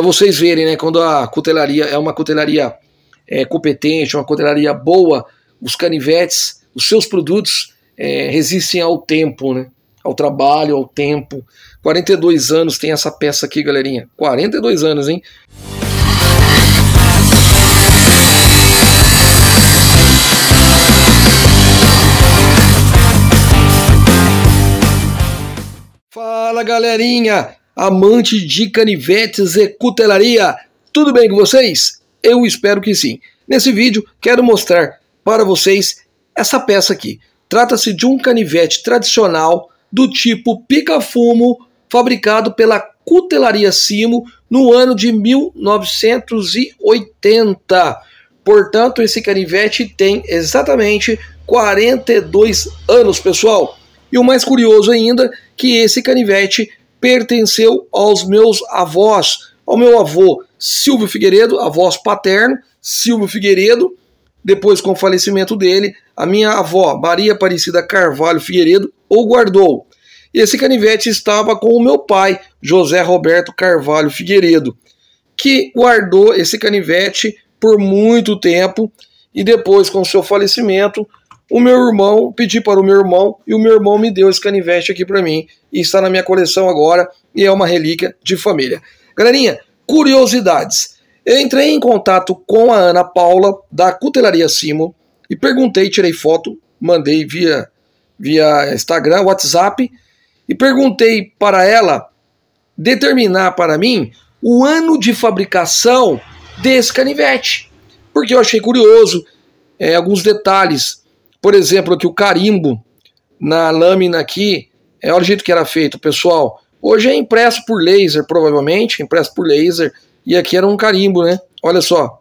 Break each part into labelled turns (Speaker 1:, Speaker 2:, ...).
Speaker 1: para vocês verem, né, quando a cutelaria é uma cutelaria é, competente, uma cutelaria boa, os canivetes, os seus produtos é, resistem ao tempo, né? Ao trabalho, ao tempo. 42 anos tem essa peça aqui, galerinha. 42 anos, hein? Fala galerinha! amante de canivetes e cutelaria. Tudo bem com vocês? Eu espero que sim. Nesse vídeo, quero mostrar para vocês essa peça aqui. Trata-se de um canivete tradicional do tipo pica-fumo, fabricado pela Cutelaria Simo no ano de 1980. Portanto, esse canivete tem exatamente 42 anos, pessoal. E o mais curioso ainda, é que esse canivete pertenceu aos meus avós, ao meu avô Silvio Figueiredo, avós paterno, Silvio Figueiredo, depois com o falecimento dele, a minha avó Maria Aparecida Carvalho Figueiredo o guardou. Esse canivete estava com o meu pai, José Roberto Carvalho Figueiredo, que guardou esse canivete por muito tempo e depois, com seu falecimento, o meu irmão, pedi para o meu irmão e o meu irmão me deu esse canivete aqui para mim e está na minha coleção agora e é uma relíquia de família. Galerinha, curiosidades. Eu entrei em contato com a Ana Paula da Cutelaria Simo e perguntei, tirei foto, mandei via via Instagram, WhatsApp e perguntei para ela determinar para mim o ano de fabricação desse canivete, porque eu achei curioso é, alguns detalhes por exemplo, aqui o carimbo na lâmina aqui, é o jeito que era feito, pessoal. Hoje é impresso por laser, provavelmente, impresso por laser. E aqui era um carimbo, né? Olha só.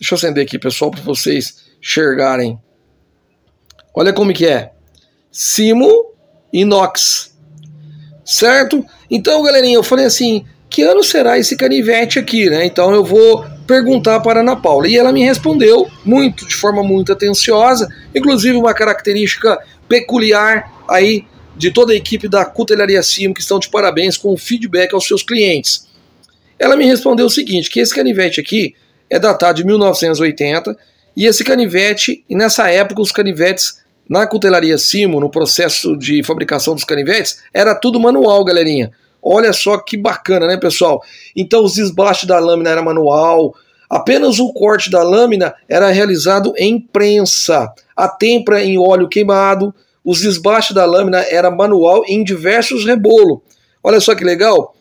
Speaker 1: Deixa eu acender aqui, pessoal, para vocês enxergarem. Olha como que é. Simo inox. Certo? Então, galerinha, eu falei assim, que ano será esse canivete aqui, né? Então eu vou perguntar para Ana Paula. E ela me respondeu muito, de forma muito atenciosa, inclusive uma característica peculiar aí de toda a equipe da Cutelaria Sim, que estão de parabéns com o feedback aos seus clientes. Ela me respondeu o seguinte, que esse canivete aqui é datado de 1980 e esse canivete, e nessa época os canivetes na cutelaria Simo, no processo de fabricação dos canivetes, era tudo manual, galerinha. Olha só que bacana, né, pessoal? Então, os desbastes da lâmina era manual, apenas o corte da lâmina era realizado em prensa, a tempra em óleo queimado, os desbastes da lâmina era manual em diversos rebolo. Olha só que legal,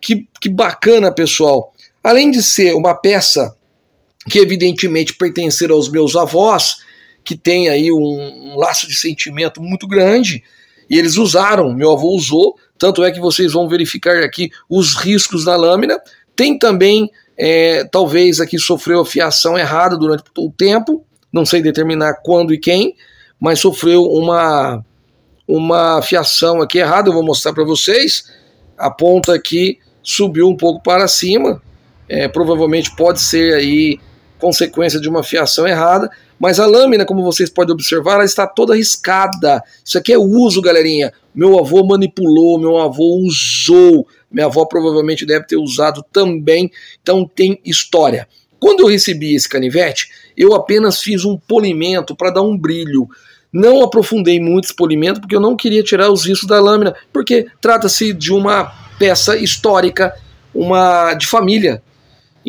Speaker 1: que, que bacana, pessoal. Além de ser uma peça que evidentemente pertencer aos meus avós, que tem aí um, um laço de sentimento muito grande, e eles usaram, meu avô usou, tanto é que vocês vão verificar aqui os riscos na lâmina. Tem também, é, talvez aqui sofreu a fiação errada durante o tempo, não sei determinar quando e quem, mas sofreu uma, uma fiação aqui errada, eu vou mostrar para vocês. A ponta aqui subiu um pouco para cima, é, provavelmente pode ser aí consequência de uma fiação errada. Mas a lâmina, como vocês podem observar, ela está toda riscada. Isso aqui é uso, galerinha. Meu avô manipulou, meu avô usou. Minha avó provavelmente deve ter usado também. Então tem história. Quando eu recebi esse canivete, eu apenas fiz um polimento para dar um brilho. Não aprofundei muito esse polimento porque eu não queria tirar os riscos da lâmina, porque trata-se de uma peça histórica, uma de família,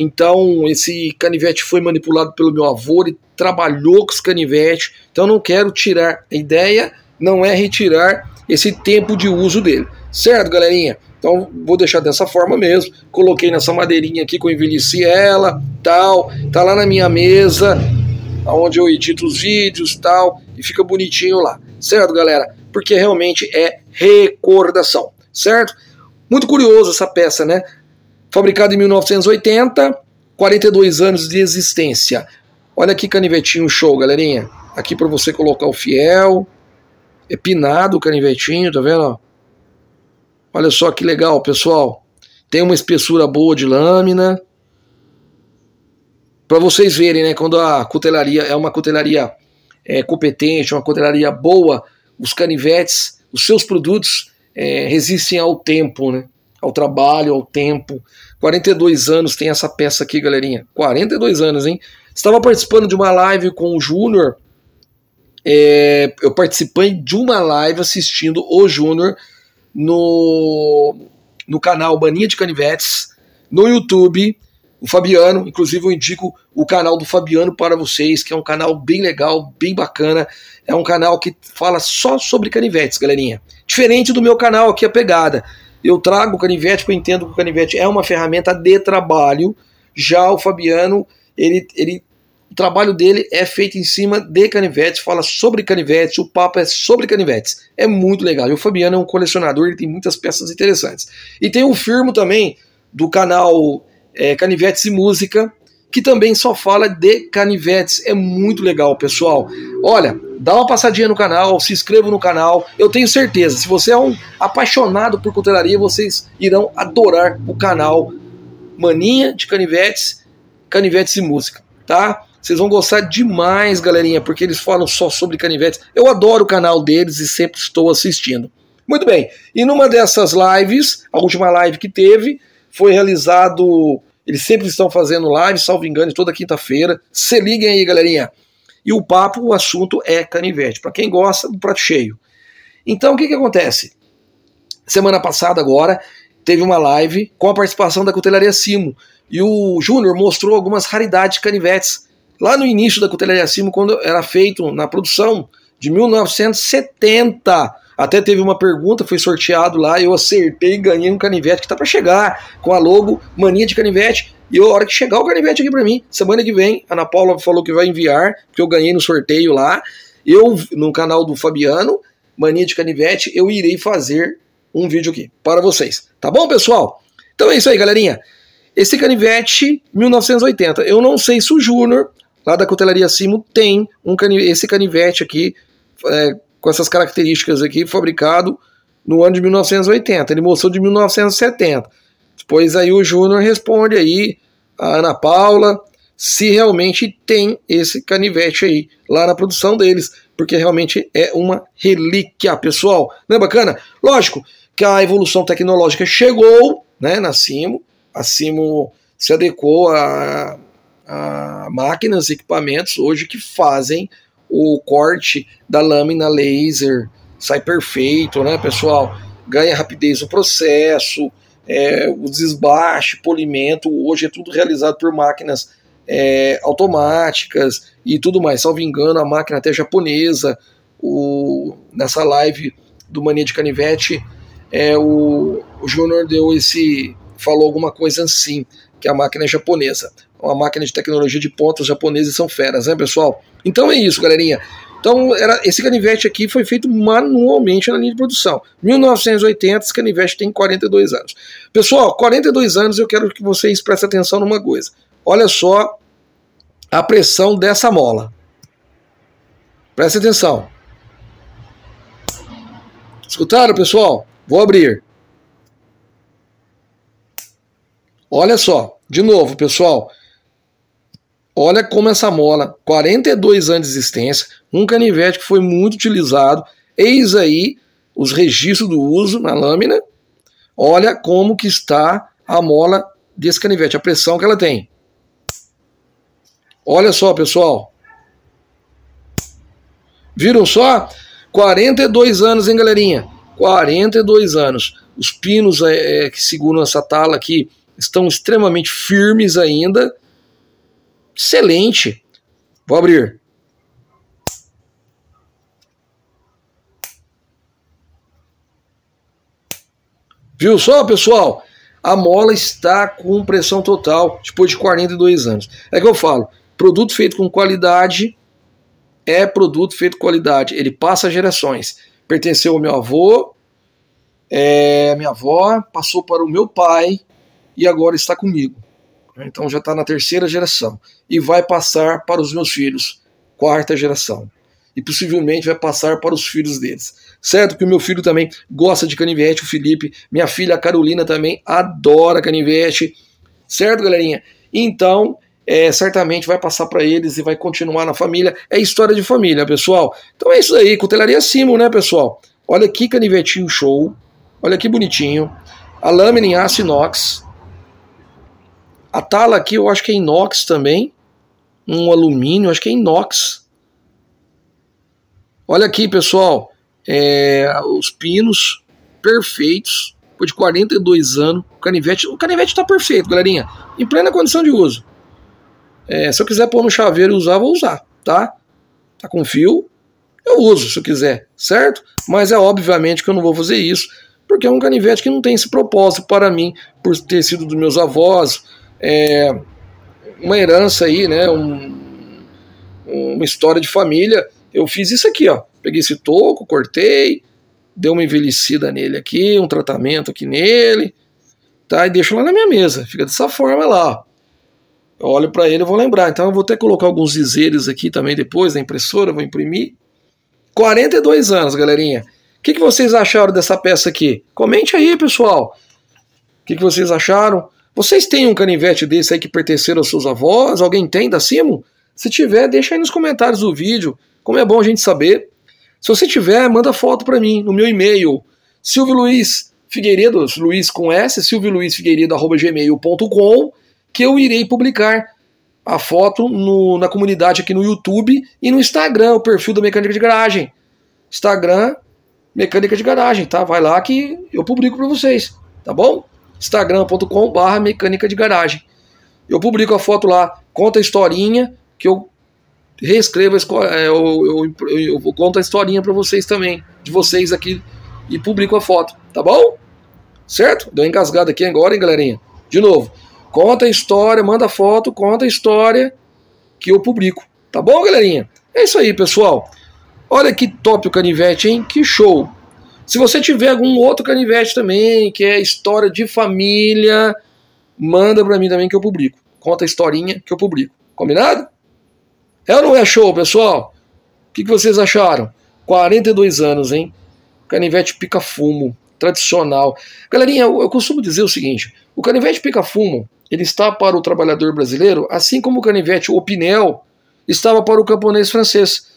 Speaker 1: então, esse canivete foi manipulado pelo meu avô, ele trabalhou com os canivetes. Então, não quero tirar. A ideia não é retirar esse tempo de uso dele. Certo, galerinha? Então vou deixar dessa forma mesmo. Coloquei nessa madeirinha aqui que eu envelheci ela, tal. Tá lá na minha mesa, onde eu edito os vídeos, tal, e fica bonitinho lá. Certo, galera? Porque realmente é recordação, certo? Muito curioso essa peça, né? fabricado em 1980, 42 anos de existência. Olha que canivetinho show, galerinha. Aqui para você colocar o fiel. É pinado o canivetinho, tá vendo? Olha só que legal, pessoal. Tem uma espessura boa de lâmina. Para vocês verem, né, quando a cutelaria é uma cutelaria é, competente, uma cutelaria boa, os canivetes, os seus produtos é, resistem ao tempo, né? ao trabalho, ao tempo. 42 anos tem essa peça aqui, galerinha. 42 anos, hein? Estava participando de uma live com o Júnior. É, eu participei de uma live assistindo o Júnior no, no canal Baninha de Canivetes, no YouTube. O Fabiano, inclusive eu indico o canal do Fabiano para vocês, que é um canal bem legal, bem bacana. É um canal que fala só sobre canivetes, galerinha. Diferente do meu canal aqui, a pegada. Eu trago o canivete porque eu entendo que o canivete é uma ferramenta de trabalho. Já o Fabiano, ele, ele, o trabalho dele é feito em cima de canivetes, fala sobre canivetes, o papo é sobre canivetes. É muito legal. E o Fabiano é um colecionador, ele tem muitas peças interessantes. E tem o Firmo também, do canal é, Canivetes e Música, que também só fala de canivetes. É muito legal, pessoal. Olha, dá uma passadinha no canal, se inscreva no canal. Eu tenho certeza, se você é um apaixonado por cutelaria, vocês irão adorar o canal Maninha de Canivetes, Canivetes e Música, tá? Vocês vão gostar demais, galerinha, porque eles falam só sobre canivetes. Eu adoro o canal deles e sempre estou assistindo. Muito bem, e numa dessas lives, a última live que teve, foi realizado eles sempre estão fazendo live, salvo engano, toda quinta-feira. Se liguem aí, galerinha. E o papo, o assunto é canivete. Para quem gosta, do prato cheio. Então, o que, que acontece? Semana passada, agora, teve uma live com a participação da Cutelaria Simo. E o Júnior mostrou algumas raridades de canivetes. Lá no início da Cutelaria Simo, quando era feito na produção de 1970 até teve uma pergunta, foi sorteado lá, eu acertei e ganhei um canivete que tá para chegar, com a logo Mania de Canivete. E a hora que chegar o canivete aqui para mim, semana que vem, Ana Paula falou que vai enviar, porque eu ganhei no sorteio lá. Eu, no canal do Fabiano, Mania de Canivete, eu irei fazer um vídeo aqui para vocês. Tá bom, pessoal? Então é isso aí, galerinha. Esse canivete 1980. Eu não sei se o Júnior, lá da Cutelaria Simo, tem um cani esse canivete aqui. É, com essas características aqui, fabricado no ano de 1980. Ele mostrou de 1970. Depois aí o Júnior responde aí, a Ana Paula, se realmente tem esse canivete aí lá na produção deles, porque realmente é uma relíquia, pessoal. Não é bacana? Lógico que a evolução tecnológica chegou né, na Cimo, a Cimo se adequou a, a máquinas e equipamentos hoje que fazem o corte da lâmina laser sai perfeito, né, pessoal? Ganha rapidez no processo, é, o desbaste, polimento, hoje é tudo realizado por máquinas é, automáticas e tudo mais. Salvo engano, a máquina até japonesa, o, nessa live do Mania de Canivete, é, o, o Júnior deu esse. falou alguma coisa assim, que a máquina é japonesa uma máquina de tecnologia de ponta, os japoneses são feras, né, pessoal? Então é isso, galerinha. Então, era, esse canivete aqui foi feito manualmente na linha de produção. 1980, esse canivete tem 42 anos. Pessoal, 42 anos, eu quero que vocês prestem atenção numa coisa. Olha só a pressão dessa mola. Presta atenção. Escutaram, pessoal? Vou abrir. Olha só, de novo, pessoal. Olha como essa mola, 42 anos de existência, um canivete que foi muito utilizado. Eis aí os registros do uso na lâmina. Olha como que está a mola desse canivete, a pressão que ela tem. Olha só, pessoal. Viram só? 42 anos, hein, galerinha? 42 anos. Os pinos é, é, que seguram essa tala aqui estão extremamente firmes ainda excelente. Vou abrir. Viu só, pessoal? A mola está com pressão total depois de 42 anos. É que eu falo, produto feito com qualidade é produto feito com qualidade. Ele passa gerações. Pertenceu ao meu avô, é, minha avó, passou para o meu pai e agora está comigo. Então já está na terceira geração. E vai passar para os meus filhos, quarta geração. E possivelmente vai passar para os filhos deles. Certo que o meu filho também gosta de canivete, o Felipe. Minha filha, a Carolina, também adora canivete. Certo, galerinha? Então, é, certamente vai passar para eles e vai continuar na família. É história de família, pessoal. Então é isso aí, cutelaria Simo, né, pessoal? Olha que canivetinho show. Olha que bonitinho. A lâmina em aço inox. A tala aqui eu acho que é inox também. Um alumínio, acho que é inox. Olha aqui, pessoal. É, os pinos perfeitos. Foi de 42 anos. O canivete o canivete está perfeito, galerinha. Em plena condição de uso. É, se eu quiser pôr no chaveiro e usar, vou usar, tá? Tá com fio, eu uso se eu quiser, certo? Mas é obviamente que eu não vou fazer isso, porque é um canivete que não tem esse propósito para mim, por ter sido dos meus avós, é, uma herança aí, né? Um, uma história de família. Eu fiz isso aqui, ó. Peguei esse toco, cortei, dei uma envelhecida nele aqui, um tratamento aqui nele, tá? E deixo lá na minha mesa. Fica dessa forma lá. Eu olho para ele, e vou lembrar. Então eu vou até colocar alguns dizeres aqui também depois na impressora, vou imprimir. 42 anos, galerinha. O que, que, vocês acharam dessa peça aqui? Comente aí, pessoal. O que, que vocês acharam? Vocês têm um canivete desse aí que pertenceram aos seus avós? Alguém tem da Simo? Se tiver, deixa aí nos comentários do vídeo, como é bom a gente saber. Se você tiver, manda foto para mim no meu e-mail, Silvio Luiz Figueiredo, Luiz com S, Silvio Luiz Figueiredo, arroba gmail.com, que eu irei publicar a foto no, na comunidade aqui no YouTube e no Instagram, o perfil da Mecânica de Garagem. Instagram, Mecânica de Garagem, tá? Vai lá que eu publico para vocês, tá bom? instagram.com.br mecânica de garagem. Eu publico a foto lá, conta a historinha, que eu reescrevo, é, eu, eu, eu, eu conto a historinha para vocês também, de vocês aqui, e publico a foto, tá bom? Certo? Deu engasgado aqui agora, hein, galerinha? De novo, conta a história, manda a foto, conta a história que eu publico, tá bom, galerinha? É isso aí, pessoal. Olha que top o canivete, hein? Que show! Se você tiver algum outro canivete também, que é história de família, manda para mim também que eu publico. Conta a historinha que eu publico. Combinado? É ou não é show, pessoal? O que, que vocês acharam? 42 anos, hein? Canivete pica-fumo, tradicional. Galerinha, eu, eu costumo dizer o seguinte: o canivete pica-fumo ele está para o trabalhador brasileiro, assim como o canivete opinel estava para o camponês francês,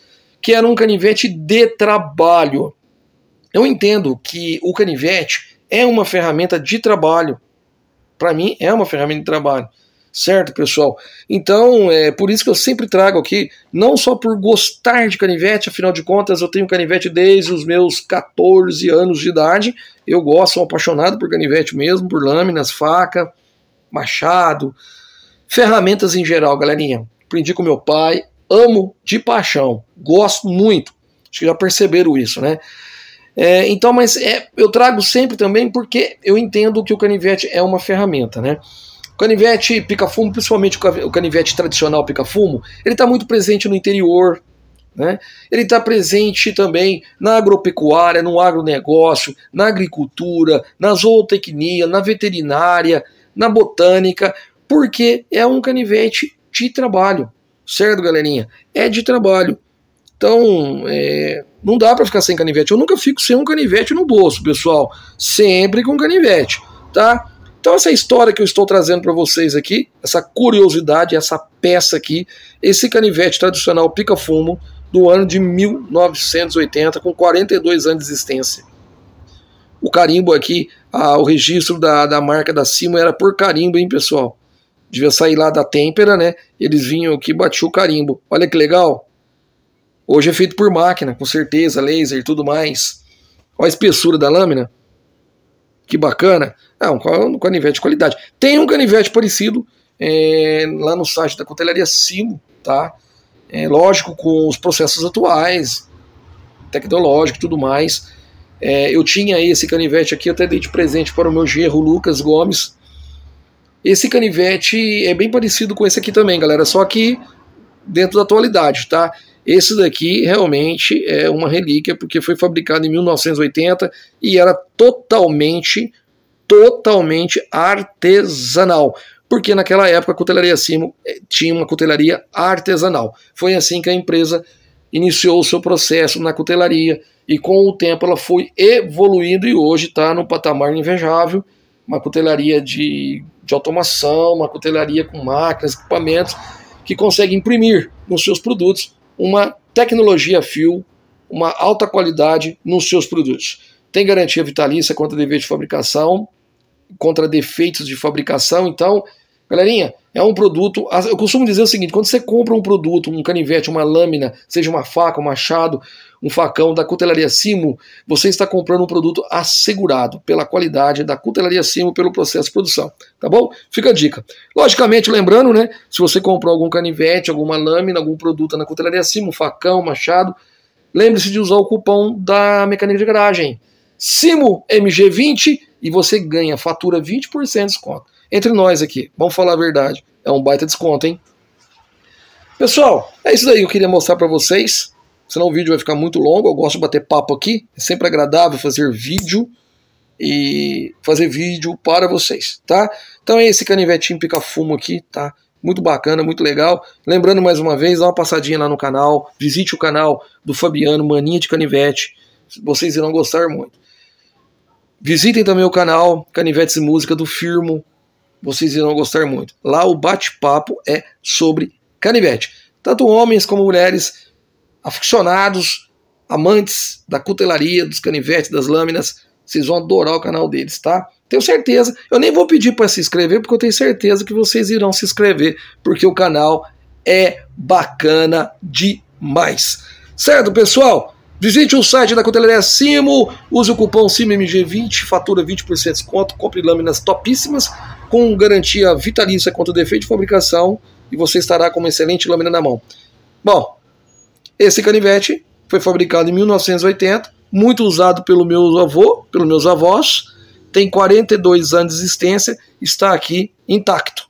Speaker 1: que era um canivete de trabalho. Eu entendo que o canivete é uma ferramenta de trabalho. Para mim, é uma ferramenta de trabalho. Certo, pessoal? Então, é por isso que eu sempre trago aqui, não só por gostar de canivete, afinal de contas, eu tenho canivete desde os meus 14 anos de idade. Eu gosto, sou apaixonado por canivete mesmo, por lâminas, faca, machado, ferramentas em geral, galerinha. Aprendi com meu pai, amo de paixão, gosto muito. Acho que já perceberam isso, né? É, então, mas é, eu trago sempre também porque eu entendo que o canivete é uma ferramenta, né? O canivete pica-fumo, principalmente o canivete tradicional pica-fumo, ele está muito presente no interior, né? Ele está presente também na agropecuária, no agronegócio, na agricultura, na zootecnia, na veterinária, na botânica, porque é um canivete de trabalho, certo, galerinha? É de trabalho. Então, é, não dá para ficar sem canivete. Eu nunca fico sem um canivete no bolso, pessoal. Sempre com canivete, tá? Então essa história que eu estou trazendo para vocês aqui, essa curiosidade, essa peça aqui, esse canivete tradicional pica-fumo do ano de 1980, com 42 anos de existência. O carimbo aqui, ah, o registro da, da marca da cima era por carimbo, hein, pessoal? Devia sair lá da têmpera, né? Eles vinham aqui e batiam o carimbo. Olha que legal! Hoje é feito por máquina, com certeza, laser e tudo mais. Olha a espessura da lâmina. Que bacana. É ah, um canivete de qualidade. Tem um canivete parecido é, lá no site da Cotelaria Simo, tá? É, lógico, com os processos atuais, tecnológico e tudo mais. É, eu tinha esse canivete aqui, até dei de presente para o meu gerro Lucas Gomes. Esse canivete é bem parecido com esse aqui também, galera, só que dentro da atualidade, tá? Esse daqui realmente é uma relíquia porque foi fabricado em 1980 e era totalmente, totalmente artesanal. Porque naquela época a cutelaria Simo eh, tinha uma cutelaria artesanal. Foi assim que a empresa iniciou o seu processo na cutelaria e com o tempo ela foi evoluindo e hoje está no patamar invejável uma cutelaria de, de automação, uma cutelaria com máquinas, equipamentos que consegue imprimir nos seus produtos uma tecnologia fio, uma alta qualidade nos seus produtos. Tem garantia vitalícia contra dever de fabricação, contra defeitos de fabricação, então Galerinha, é um produto. Eu costumo dizer o seguinte: quando você compra um produto, um canivete, uma lâmina, seja uma faca, um machado, um facão da cutelaria Simo, você está comprando um produto assegurado pela qualidade da cutelaria Simo, pelo processo de produção. Tá bom? Fica a dica. Logicamente, lembrando, né? Se você comprou algum canivete, alguma lâmina, algum produto na cutelaria Simo, facão, machado, lembre-se de usar o cupom da mecânica de garagem. Simo MG20 e você ganha fatura 20% de desconto. Entre nós aqui, vamos falar a verdade, é um baita desconto, hein? Pessoal, é isso aí. que eu queria mostrar para vocês. Senão o vídeo vai ficar muito longo, eu gosto de bater papo aqui, é sempre agradável fazer vídeo e fazer vídeo para vocês, tá? Então é esse canivetinho pica-fumo aqui, tá? Muito bacana, muito legal. Lembrando mais uma vez, dá uma passadinha lá no canal, visite o canal do Fabiano Maninha de Canivete, vocês irão gostar muito. Visitem também o canal Canivetes e Música do Firmo. Vocês irão gostar muito. Lá o bate-papo é sobre canivete. Tanto homens como mulheres, aficionados, amantes da cutelaria, dos canivetes, das lâminas, vocês vão adorar o canal deles, tá? Tenho certeza. Eu nem vou pedir para se inscrever, porque eu tenho certeza que vocês irão se inscrever, porque o canal é bacana demais. Certo, pessoal? Visite o site da Cutelaria Simo, use o cupom simmg 20 fatura 20% de desconto, compre lâminas topíssimas com garantia vitalícia contra defeito de fabricação e você estará com uma excelente lâmina na mão. Bom, esse canivete foi fabricado em 1980, muito usado pelo meu avô, pelos meus avós, tem 42 anos de existência, está aqui intacto,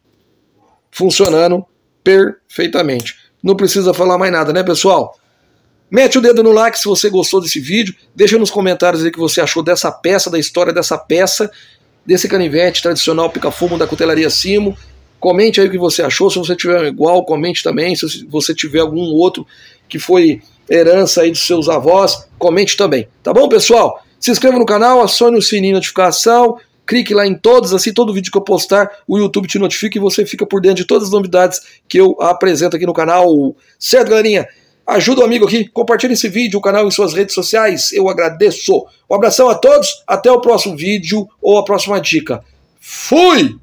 Speaker 1: funcionando perfeitamente. Não precisa falar mais nada, né, pessoal? Mete o dedo no like se você gostou desse vídeo. Deixa nos comentários aí o que você achou dessa peça, da história dessa peça, desse canivete tradicional pica-fumo da cutelaria Simo. Comente aí o que você achou. Se você tiver igual, comente também. Se você tiver algum outro que foi herança aí dos seus avós, comente também. Tá bom, pessoal? Se inscreva no canal, acione o sininho de notificação clique lá em todos, assim todo vídeo que eu postar, o YouTube te notifica e você fica por dentro de todas as novidades que eu apresento aqui no canal. Certo, galerinha? Ajuda o amigo aqui, compartilha esse vídeo, o canal em suas redes sociais. Eu agradeço. Um abração a todos, até o próximo vídeo ou a próxima dica. Fui!